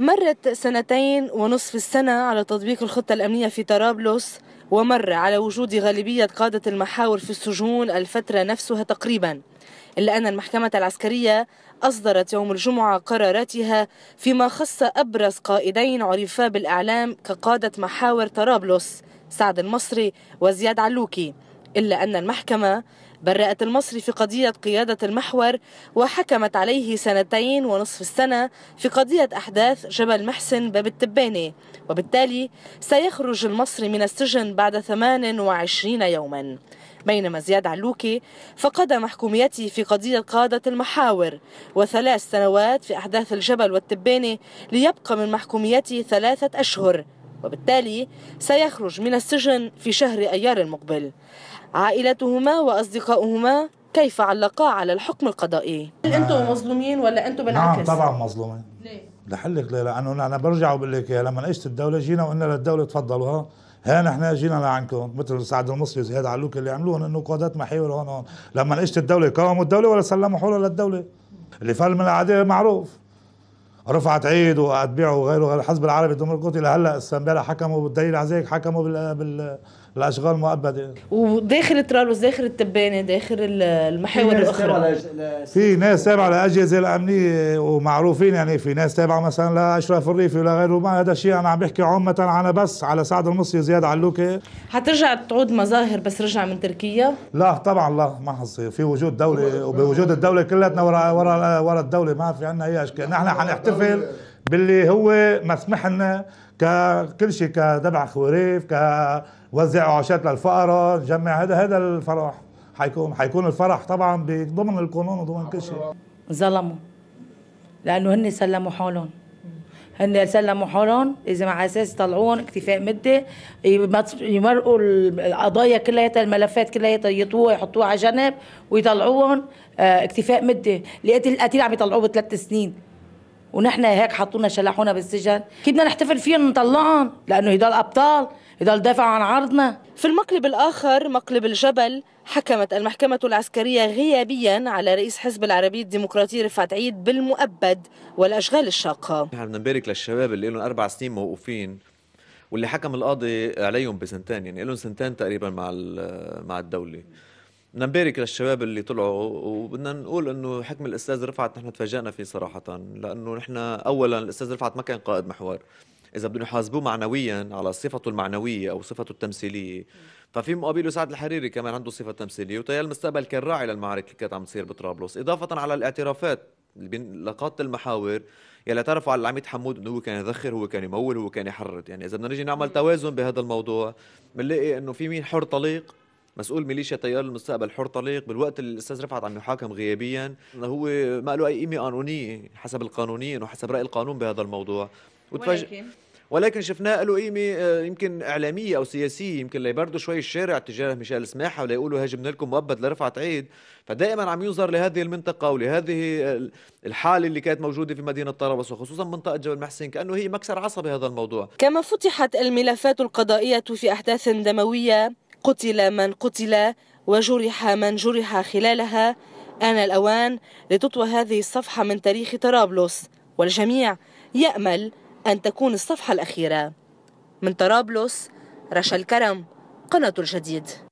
مرت سنتين ونصف السنة على تطبيق الخطة الأمنية في طرابلس ومر على وجود غالبية قادة المحاور في السجون الفترة نفسها تقريبا إلا أن المحكمة العسكرية أصدرت يوم الجمعة قراراتها فيما خص أبرز قائدين عرفا بالإعلام كقادة محاور طرابلس سعد المصري وزياد علوكي إلا أن المحكمة برأت المصري في قضية قيادة المحور وحكمت عليه سنتين ونصف السنة في قضية أحداث جبل محسن باب التبانة وبالتالي سيخرج المصري من السجن بعد 28 يوما بينما زياد علوكي فقد محكوميته في قضية قادة المحاور وثلاث سنوات في أحداث الجبل والتبانة ليبقى من محكوميته ثلاثة أشهر وبالتالي سيخرج من السجن في شهر أيار المقبل عائلتهما وأصدقاؤهما كيف علقا على الحكم القضائي؟ هل أنتم مظلومين ولا أنتم بالعكس؟ نعم طبعا مظلومين ليه؟ لحلك ليه؟ لأنه أنا برجع وبقول لك لما نقشت الدولة جينا وقلنا للدولة تفضلوا ها ها نحن جينا لعنكم مثل سعد المصري وزياد علوك اللي عملوهم انه قادات محيور هون هون لما اجت الدوله قاوموا الدوله ولا سلموا حولها للدوله اللي فعل من العادة معروف رفعت عيد واتبعه وغيره الحزب العربي الديمقراطي قتل هلا السنبالة حكموا بالدليل على ذلك حكموا بال, بال... الاشغال المؤبدة وداخل طرابلس داخل التبانه داخل المحاور الاخرى في ناس تابعه لاجهزه الامنيه ومعروفين يعني في ناس تابعه مثلا لاشرف الريفي ولا غيره ما هذا الشيء انا عم بحكي عامه على بس على سعد المصري وزياد علوكي حترجع تعود مظاهر بس رجع من تركيا؟ لا طبعا لا ما حصير في وجود دوله وبوجود الدوله كلياتنا ورا ورا ورا الدوله ما في عندنا اي اشكال نحن حنحترم نحتفل باللي هو مسمح لنا ككل شيء كذبح خواريف كوزع عشات للفقراء جمع هذا هذا الفرح حيكون حيكون الفرح طبعا ضمن القانون وضمن كل شيء ظلموا لانه هن سلموا حالهم هن سلموا حالهم اذا مع اساس يطلعون اكتفاء مده يمرقوا القضايا كلياتها الملفات كلياتها يطوها يحطوها على جنب ويطلعوهم آه، اكتفاء مده لقيت القتيل عم يطلعوه بثلاث سنين ونحن هيك حطونا شلحونا بالسجن كيف بدنا نحتفل فيهم ونطلعهم لانه هدول ابطال هدول دافعوا عن عرضنا في المقلب الاخر مقلب الجبل حكمت المحكمة العسكرية غيابيا على رئيس حزب العربي الديمقراطي رفعت عيد بالمؤبد والاشغال الشاقة نحن بدنا نبارك للشباب اللي لهم اربع سنين موقوفين واللي حكم القاضي عليهم بسنتين يعني لهم سنتين تقريبا مع مع الدولة بدنا نبارك للشباب اللي طلعوا وبدنا نقول انه حكم الاستاذ رفعت نحن تفاجئنا فيه صراحه لانه نحن اولا الاستاذ رفعت ما كان قائد محور اذا بدهم يحاسبوه معنويا على صفته المعنويه او صفته التمثيليه ففي مقابله سعد الحريري كمان عنده صفه تمثيليه وتيار المستقبل كان راعي للمعارك اللي كانت عم تصير بطرابلس اضافه على الاعترافات لقاده المحاور يلي تعرفوا على العميد حمود انه هو كان يذخر هو كان يمول هو كان يحرض يعني اذا بدنا نيجي نعمل توازن بهذا الموضوع بنلاقي انه في مين حر طليق مسؤول ميليشيا تيار المستقبل حر طليق بالوقت اللي الاستاذ رفعت عم يحاكم غيابيا هو ما له اي قيمه قانونيه حسب القانونيين وحسب راي القانون بهذا الموضوع وتفاجئ ولكن ولكن شفناه له قيمه آه، يمكن اعلاميه او سياسيه يمكن ليبردوا شوي الشارع تجاه ميشيل سماحه وليقولوا هاجمنا لكم مؤبد لرفعت عيد فدائما عم ينظر لهذه المنطقه ولهذه الحاله اللي كانت موجوده في مدينه طرابلس وخصوصا منطقه جبل محسن كانه هي مكسر عصبي هذا الموضوع كما فتحت الملفات القضائيه في احداث دمويه قتل من قتل وجرح من جرح خلالها آن الأوان لتطوى هذه الصفحة من تاريخ طرابلس والجميع يأمل أن تكون الصفحة الأخيرة من طرابلس رشا الكرم قناة الجديد